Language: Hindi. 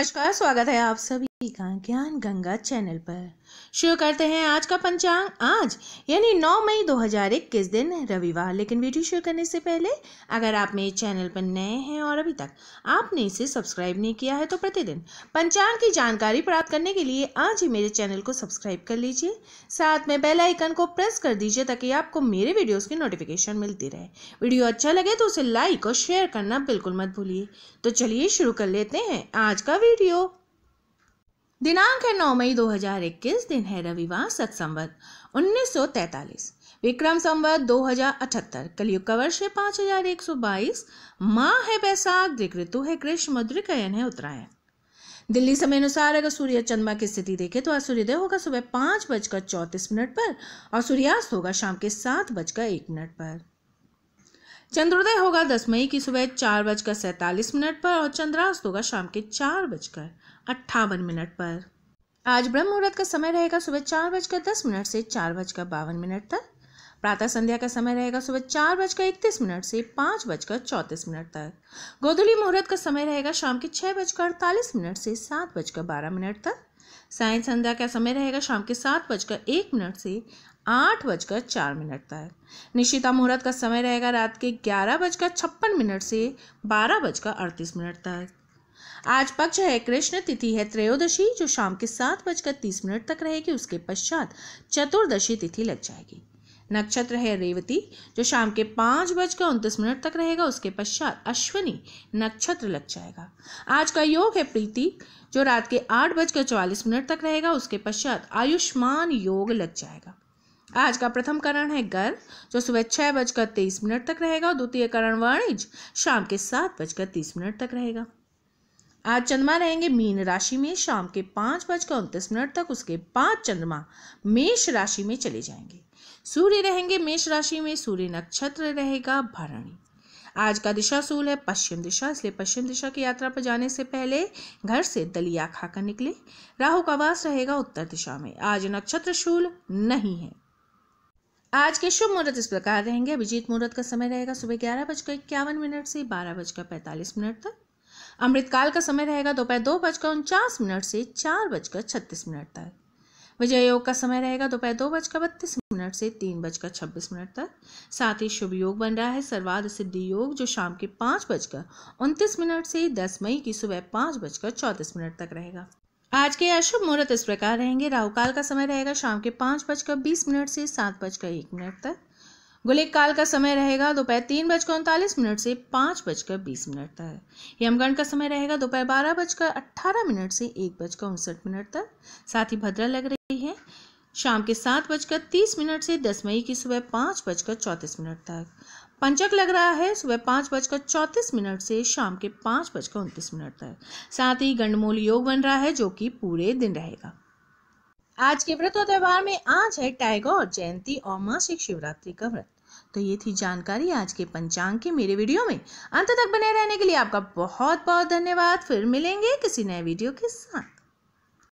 नमस्कार स्वागत है आप सभी का ज्ञान गंगा चैनल पर शुरू करते हैं आज का पंचांग आज यानी 9 मई 2021 दिन रविवार लेकिन वीडियो शुरू करने से पहले अगर आप मेरे चैनल पर नए हैं और अभी तक आपने इसे सब्सक्राइब नहीं किया है तो प्रतिदिन पंचांग की जानकारी प्राप्त करने के लिए आज ही मेरे चैनल को सब्सक्राइब कर लीजिए साथ में बेल आइकन को प्रेस कर दीजिए ताकि आपको मेरे वीडियोज़ की नोटिफिकेशन मिलती रहे वीडियो अच्छा लगे तो उसे लाइक और शेयर करना बिल्कुल मत भूलिए तो चलिए शुरू कर लेते हैं आज का वीडियो दिनांक है 9 मई 2021 दिन है रविवार सत संवत उन्नीस विक्रम संवत 2078 कलयुग का वर्ष है 5122 माह है बैसाख दिग ऋतु है कृष्ण मधुरिकयन है उत्तरायण दिल्ली समय अनुसार अगर सूर्य चंद्रमा की स्थिति देखें तो आज सूर्योदय होगा सुबह पाँच बजकर चौंतीस मिनट पर और सूर्यास्त होगा शाम के सात बजकर एक मिनट पर चंद्रोदय होगा दस मई की सुबह चार बजकर सैतालीस मिनट पर और चंद्रास्त होगा शाम के चार बजकर अट्ठावन मिनट पर आज ब्रह्म मुहूर्त का समय रहेगा सुबह चार बजकर दस मिनट से चार बजकर बावन मिनट तक प्रातः संध्या का समय रहेगा सुबह चार बजकर इकतीस मिनट से पाँच बजकर चौंतीस मिनट तक गोधुली मुहूर्त का समय रहेगा शाम के छः बजकर अड़तालीस मिनट से सात बजकर बारह मिनट तक साय संध्या का समय रहेगा शाम के सात बजकर एक मिनट से आठ बजकर चार मिनट तक निश्चिता मुहूर्त का समय रहेगा रात के ग्यारह बजकर छप्पन मिनट से बारह बजकर अड़तीस मिनट तक आज पक्ष है कृष्ण तिथि है त्रयोदशी जो शाम के सात बजकर तीस मिनट तक रहेगी उसके पश्चात चतुर्दशी तिथि लग जाएगी नक्षत्र है रेवती जो शाम के पाँच बजकर उनतीस मिनट तक रहेगा उसके पश्चात अश्वनी नक्षत्र लग जाएगा आज का योग है प्रीति जो रात के आठ बजकर चौवालीस मिनट तक रहेगा उसके पश्चात आयुष्मान योग लग जाएगा आज का प्रथम करण है गर्भ जो सुबह छह बजकर तेईस मिनट तक रहेगा और द्वितीय करण वाणिज्य शाम के सात बजकर तीस मिनट तक रहेगा आज चंद्रमा रहेंगे मीन राशि में शाम के पांच बजकर उनतीस मिनट तक उसके बाद चंद्रमा मेष राशि में चले जाएंगे सूर्य रहेंगे मेष राशि में सूर्य नक्षत्र रहेगा भरणी आज का दिशा सूल है पश्चिम दिशा इसलिए पश्चिम दिशा की यात्रा पर जाने से पहले घर से दलिया खाकर निकले राहु का वास रहेगा उत्तर दिशा में आज नक्षत्र शूल नहीं है आज के शुभ मुहूर्त इस प्रकार रहेंगे अभिजीत मुहूर्त का समय रहेगा सुबह ग्यारह बजकर इक्यावन मिनट से बारह बजकर पैंतालीस मिनट तक अमृतकाल का समय रहेगा दोपहर दो, बजकर उनचास मिनट से चार बजकर छत्तीस मिनट तक विजय योग का समय रहेगा दोपहर दो, दो बजकर बत्तीस मिनट से तीन बजकर छब्बीस मिनट तक साथ ही शुभ योग बन रहा है सर्वाध सिद्धि योग जो शाम के पाँच बजकर उनतीस मिनट से दस मई की सुबह पाँच बजकर चौंतीस मिनट तक रहेगा आज के अशुभ मुहूर्त इस प्रकार रहेंगे राहु काल का समय रहेगा शाम के पाँच बजकर बीस मिनट से सात बजकर एक मिनट तक गुलिक काल का समय रहेगा दोपहर तीन बजकर उनतालीस मिनट से पाँच बजकर बीस मिनट तक यमगण का समय रहेगा दोपहर बारह बजकर अट्ठारह मिनट से एक बजकर उनसठ मिनट तक साथ ही भद्रा लग रही है शाम के सात बजकर तीस मिनट से दस मई की सुबह पाँच बजकर चौंतीस मिनट तक पंचक लग रहा है सुबह पाँच बजकर चौंतीस मिनट से शाम के पाँच बजकर उनतीस मिनट तक साथ ही गंडमूल योग बन रहा है जो कि पूरे दिन रहेगा आज के व्रत और त्यौहार में आज है टाइगर जयंती और मासिक शिवरात्रि का व्रत तो ये थी जानकारी आज के पंचांग के मेरे वीडियो में अंत तक बने रहने के लिए आपका बहुत बहुत धन्यवाद फिर मिलेंगे किसी नए वीडियो के साथ